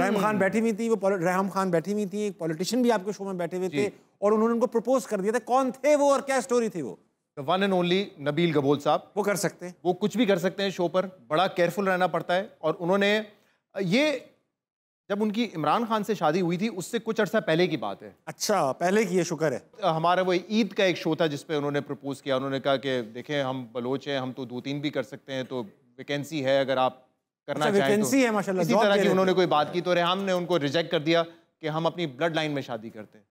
रहम खान हम्म। बैठी हुई थी वो रहम खान बैठी हुई थी एक पॉलिटिशियन भी आपके शो में बैठे हुए थे और उन्होंने उनको प्रपोज कर दिया था कौन थे वो और क्या स्टोरी थी वो one and only Nabeel Gabol साहब वो कर सकते हैं वो कुछ भी कर सकते हैं शो पर बड़ा केयरफुल रहना पड़ता है और उन्होंने ये जब उनकी इमरान खान से शादी हुई थी उससे कुछ अर्सा पहले की बात है अच्छा पहले की ये शुक्र है हमारा वो ईद का एक शो था जिसपे उन्होंने प्रपोज किया उन्होंने कहा कि देखें हम बलोच हैं हम तो दो तीन भी कर सकते हैं तो वैकेंसी है अगर आप करना अच्छा, तो। है माशाल्लाह इसी तरह की उन्होंने कोई बात की तो रेहम ने उनको रिजेक्ट कर दिया कि हम अपनी ब्लड लाइन में शादी करते हैं